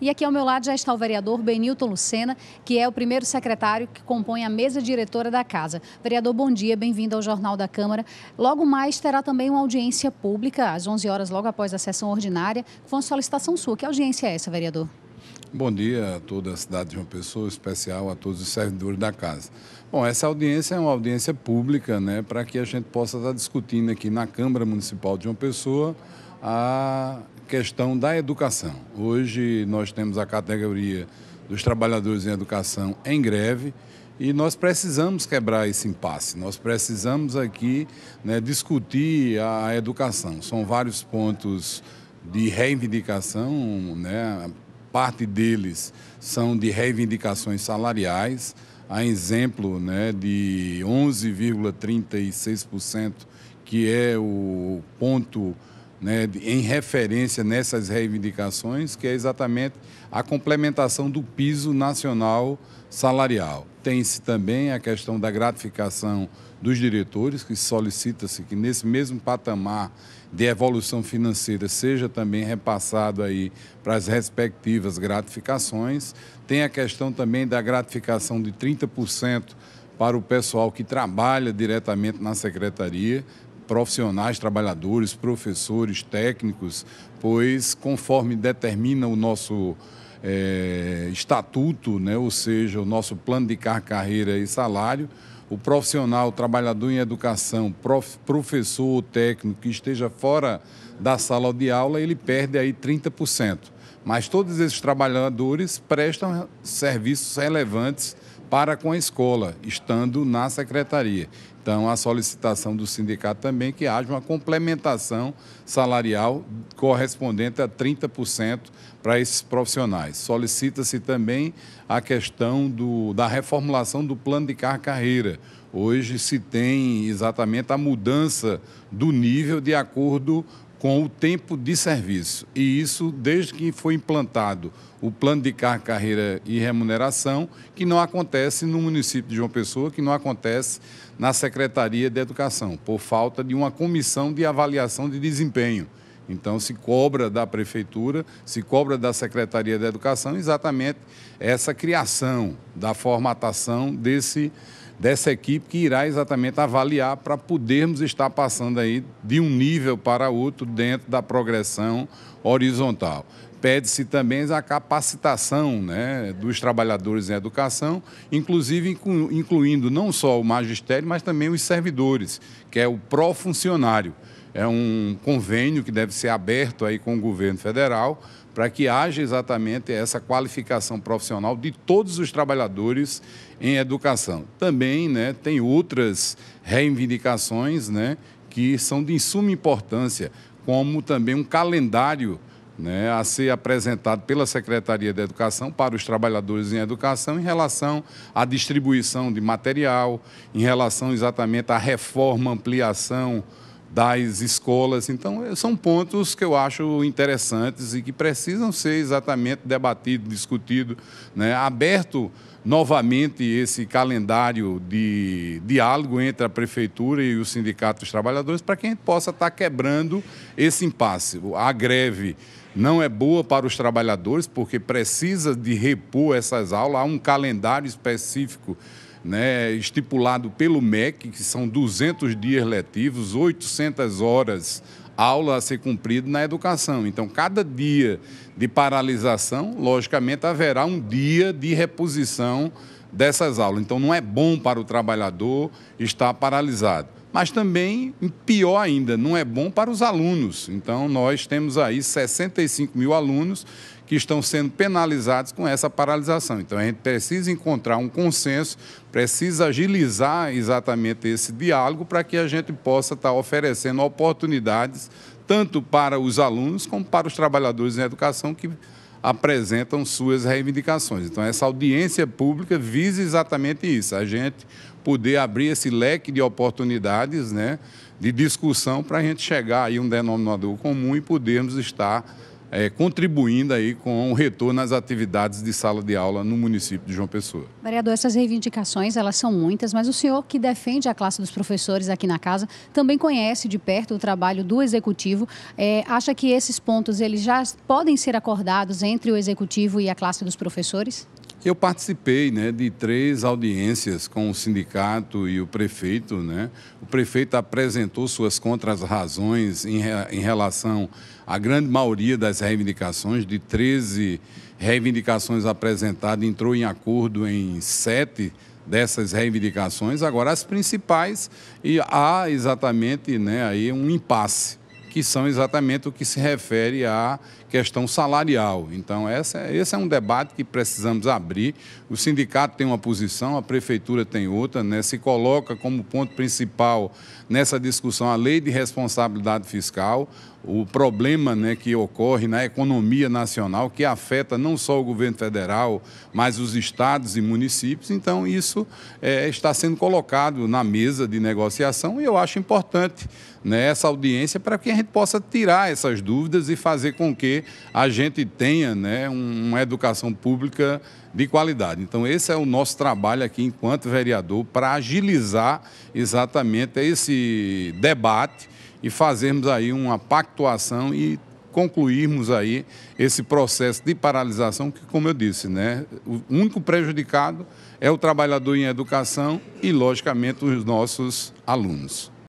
E aqui ao meu lado já está o vereador Benilton Lucena, que é o primeiro secretário que compõe a mesa diretora da casa. Vereador, bom dia, bem-vindo ao Jornal da Câmara. Logo mais terá também uma audiência pública, às 11 horas, logo após a sessão ordinária. com uma solicitação sua. Que audiência é essa, vereador? Bom dia a toda a cidade de João Pessoa, especial a todos os servidores da casa. Bom, essa audiência é uma audiência pública, né, para que a gente possa estar discutindo aqui na Câmara Municipal de João Pessoa a questão da educação. Hoje nós temos a categoria dos trabalhadores em educação em greve e nós precisamos quebrar esse impasse. Nós precisamos aqui né, discutir a educação. São vários pontos de reivindicação, né? parte deles são de reivindicações salariais, a exemplo né, de 11,36% que é o ponto né, em referência nessas reivindicações, que é exatamente a complementação do piso nacional salarial. Tem-se também a questão da gratificação dos diretores, que solicita-se que nesse mesmo patamar de evolução financeira seja também repassado aí para as respectivas gratificações. Tem a questão também da gratificação de 30% para o pessoal que trabalha diretamente na secretaria, profissionais, trabalhadores, professores, técnicos, pois conforme determina o nosso é, estatuto, né, ou seja, o nosso plano de carreira e salário, o profissional, o trabalhador em educação, prof, professor ou técnico que esteja fora da sala de aula, ele perde aí 30%. Mas todos esses trabalhadores prestam serviços relevantes para com a escola, estando na secretaria. Então, a solicitação do sindicato também que haja uma complementação salarial correspondente a 30% para esses profissionais. Solicita-se também a questão do, da reformulação do plano de carreira. Hoje se tem exatamente a mudança do nível de acordo com o tempo de serviço. E isso desde que foi implantado o plano de carga, carreira e remuneração, que não acontece no município de João Pessoa, que não acontece na Secretaria de Educação, por falta de uma comissão de avaliação de desempenho. Então, se cobra da Prefeitura, se cobra da Secretaria da Educação exatamente essa criação da formatação desse dessa equipe que irá exatamente avaliar para podermos estar passando aí de um nível para outro dentro da progressão horizontal. Pede-se também a capacitação né, dos trabalhadores em educação, inclusive incluindo não só o magistério, mas também os servidores, que é o pró-funcionário. É um convênio que deve ser aberto aí com o governo federal para que haja exatamente essa qualificação profissional de todos os trabalhadores em educação. Também né, tem outras reivindicações né, que são de suma importância, como também um calendário né, a ser apresentado pela Secretaria da Educação para os trabalhadores em educação em relação à distribuição de material, em relação exatamente à reforma, ampliação das escolas. Então, são pontos que eu acho interessantes e que precisam ser exatamente debatido, discutido, né? aberto novamente esse calendário de diálogo entre a prefeitura e o sindicato dos trabalhadores para que a gente possa estar quebrando esse impasse. A greve não é boa para os trabalhadores porque precisa de repor essas aulas, há um calendário específico né, estipulado pelo MEC, que são 200 dias letivos, 800 horas aula a ser cumprida na educação. Então, cada dia de paralisação, logicamente, haverá um dia de reposição dessas aulas. Então, não é bom para o trabalhador estar paralisado mas também, pior ainda, não é bom para os alunos. Então, nós temos aí 65 mil alunos que estão sendo penalizados com essa paralisação. Então, a gente precisa encontrar um consenso, precisa agilizar exatamente esse diálogo para que a gente possa estar oferecendo oportunidades tanto para os alunos como para os trabalhadores em educação que apresentam suas reivindicações. Então, essa audiência pública visa exatamente isso, a gente poder abrir esse leque de oportunidades, né, de discussão para a gente chegar aí um denominador comum e podermos estar é, contribuindo aí com o retorno às atividades de sala de aula no município de João Pessoa. Vereador, essas reivindicações elas são muitas, mas o senhor que defende a classe dos professores aqui na casa também conhece de perto o trabalho do executivo. É, acha que esses pontos eles já podem ser acordados entre o executivo e a classe dos professores? Eu participei né, de três audiências com o sindicato e o prefeito. Né? O prefeito apresentou suas contrarrazões em, em relação à grande maioria das reivindicações, de 13 reivindicações apresentadas, entrou em acordo em sete dessas reivindicações. Agora, as principais, e há exatamente né, aí um impasse que são exatamente o que se refere à questão salarial. Então, essa, esse é um debate que precisamos abrir. O sindicato tem uma posição, a prefeitura tem outra, né? se coloca como ponto principal nessa discussão a lei de responsabilidade fiscal o problema né, que ocorre na economia nacional, que afeta não só o governo federal, mas os estados e municípios. Então, isso é, está sendo colocado na mesa de negociação e eu acho importante né, essa audiência para que a gente possa tirar essas dúvidas e fazer com que a gente tenha né, uma educação pública de qualidade. Então, esse é o nosso trabalho aqui enquanto vereador para agilizar exatamente esse debate e fazermos aí uma pactuação e concluirmos aí esse processo de paralisação, que, como eu disse, né, o único prejudicado é o trabalhador em educação e, logicamente, os nossos alunos.